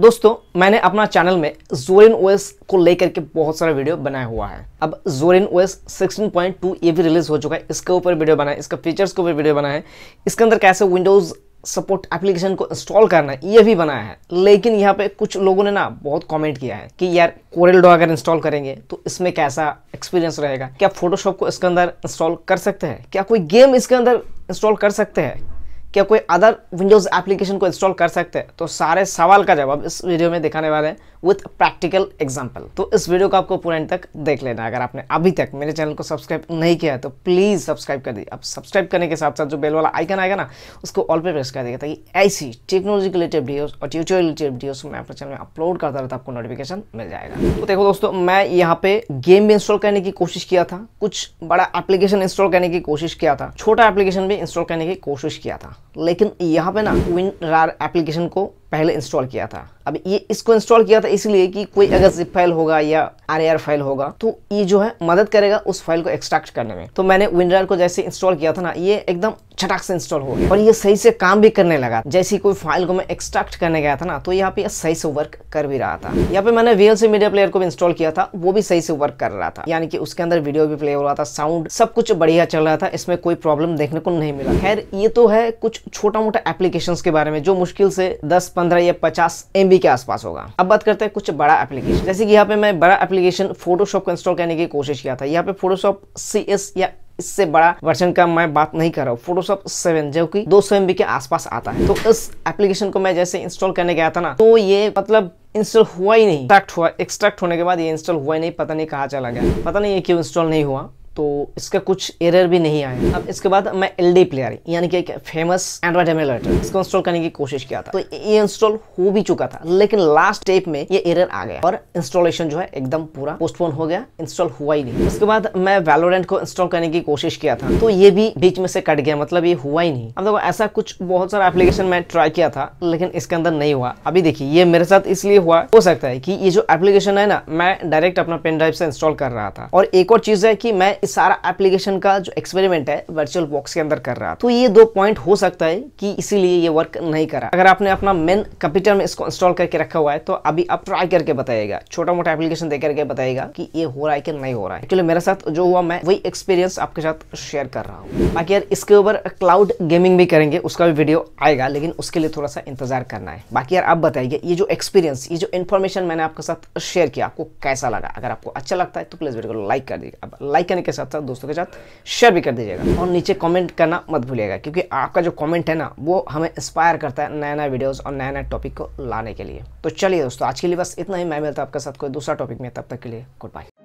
दोस्तों मैंने अपना चैनल में जोरिन ओएस को लेकर के बहुत सारा वीडियो बनाया हुआ है अब जोरिन ओएस 16.2 ये भी रिलीज हो चुका है इसके ऊपर वीडियो बना है इसका फीचर्स के ऊपर वीडियो बना है इसके अंदर कैसे विंडोज़ सपोर्ट एप्लीकेशन को इंस्टॉल करना है ये भी बनाया है लेकिन यहाँ पे कुछ लोगों ने ना बहुत कमेंट किया है कि यार कोरल डॉ अगर इंस्टॉल करेंगे तो इसमें कैसा एक्सपीरियंस रहेगा क्या फोटोशॉप को इसके अंदर इंस्टॉल कर सकते हैं क्या कोई गेम इसके अंदर इंस्टॉल कर सकते हैं क्या कोई अदर विंडोज़ एप्लीकेशन को इंस्टॉल कर सकते हैं तो सारे सवाल का जवाब इस वीडियो में दिखाने वाले हैं विथ प्रैक्टिकल एग्जाम्पल तो इस वीडियो को आपको पूरा एंड तक देख लेना अगर आपने अभी तक मेरे चैनल को सब्सक्राइब नहीं किया है तो प्लीज़ सब्सक्राइब कर दीजिए अब सब्सक्राइब करने के साथ साथ जो बेल वाला आइकन आएगा ना उसको ऑल पे प्रेस कर देगा ताकि ऐसी टेक्नोलॉजी रिलेटेड वीडियोस और ट्यूटोरियल रिलेटेड वीडियोस मैं अपने चैनल में अपलोड करता रहता आपको नोटिफिकेशन मिल जाएगा तो देखो दोस्तों मैं यहाँ पे गेम भी इंस्टॉल करने की कोशिश किया था कुछ बड़ा एप्लीकेशन इंस्टॉल करने की कोशिश किया था छोटा एप्लीकेशन भी इंस्टॉल करने की कोशिश किया था लेकिन यहाँ पे ना विन एप्लीकेशन को पहले इंस्टॉल किया था अब ये इसको इंस्टॉल किया था इसलिए कि कोई अगर जिप फाइल होगा या आर फाइल होगा तो ये जो है मदद करेगा उस फाइल को एक्सट्रैक्ट करने में तो मैंने विंड्रायर को जैसे इंस्टॉल किया था ना ये एकदम छटाक से इंस्टॉल हो गया और ये सही से काम भी करने लगा जैसे कोई फाइल को मैं एक्सट्रैक्ट करने गया था ना तो यहाँ पे सही से वर्क कर भी रहा था यहाँ पे मैंने वीएलसी मीडिया प्लेयर को भी इंस्टॉल किया था वो भी सही से वर्क कर रहा था यानी कि उसके अंदर वीडियो भी प्ले हो रहा था साउंड सब कुछ बढ़िया चल रहा था इसमें कोई प्रॉब्लम देखने को नहीं मिला खैर ये तो है कुछ छोटा मोटा एप्लीकेशन के बारे में जो मुश्किल से दस पंद्रह या पचास एम के आसपास होगा अब बात करते हैं कुछ बड़ा एप्लीकेशन जैसे कि यहाँ पे मैं बड़ा एप्लीकेशन फोटोशॉप को इंस्टॉल करने की कोशिश किया था यहाँ पे फोटोशॉप सी या इससे बड़ा वर्जन का मैं बात नहीं कर रहा हूँ फोटोशॉप सेवन जो कि दो सौ के आसपास आता है तो इस एप्लीकेशन को मैं जैसे इंस्टॉल करने गया था ना तो ये मतलब इंस्टॉल हुआ ही नहीं एक्सट्रैक्ट हुआ एक्सट्रैक्ट होने के बाद ये इंस्टॉल हुआ ही नहीं पता नहीं कहाँ चला गया पता नहीं ये क्यों इंस्टॉल नहीं हुआ तो इसका कुछ एरर भी नहीं आया अब इसके बाद मैं एल डी प्लेयर यानी कि एक फेमस एंड्रॉइड एमुलेटर इसको इंस्टॉल करने की कोशिश किया था तो ये इंस्टॉल हो भी चुका था लेकिन लास्ट स्टेप में ये एरर आ गया और इंस्टॉलेशन जो है एकदम पूरा पोस्टपोन हो गया इंस्टॉल हुआ ही नहीं उसके बाद मैं वेलोरेंट को इंस्टॉल करने की कोशिश किया था तो ये भी बीच में से कट गया मतलब ये हुआ ही नहीं अब देखो ऐसा कुछ बहुत सारा एप्लीकेशन मैं ट्राई किया था लेकिन इसके अंदर नहीं हुआ अभी देखिए ये मेरे साथ इसलिए हुआ हो सकता है कि ये जो एप्लीकेशन है ना मैं डायरेक्ट अपना पेन ड्राइव से इंस्टॉल कर रहा था और एक और चीज है कि मैं इस सारा एप्लीकेशन का जो एक्सपेरिमेंट है वर्चुअल बॉक्स के अंदर कर रहा तो ये दो पॉइंट हो सकता है कि इसीलिए ये वर्क नहीं करा अगर आपने अपना मेन कंप्यूटर में इसको इंस्टॉल करके रखा हुआ है तो अभी आप ट्राई करके बताएगा छोटा मोटा एप्लीकेशन देकर के बताएगा कि ये हो रहा है कि नहीं हो रहा है एक्चुअली मेरे साथ जो हुआ मैं वही एक्सपीरियंस आपके साथ शेयर कर रहा हूँ बाकी यार इसके ऊपर क्लाउड गेमिंग भी करेंगे उसका भी वीडियो आएगा लेकिन उसके लिए थोड़ा सा इंतजार करना है बाकी यार आप बताइए ये जो एक्सपीरियंस ये जो इन्फॉर्मेशन मैंने आपके साथ शेयर किया आपको कैसा लगा अगर आपको अच्छा लगता है तो प्लीज वीडियो को लाइक कर दीजिए अब लाइक करने के साथ साथ दोस्तों के साथ शेयर भी कर दीजिएगा और नीचे कमेंट करना मत भूलिएगा क्योंकि आपका जो कमेंट है ना वो हमें इंस्पायर करता है नया नया वीडियोस और नया नया टॉपिक को लाने के लिए तो चलिए दोस्तों आज के लिए बस इतना ही मैं मिलता हूँ आपके साथ कोई दूसरा टॉपिक में तब तक के लिए गुड बाय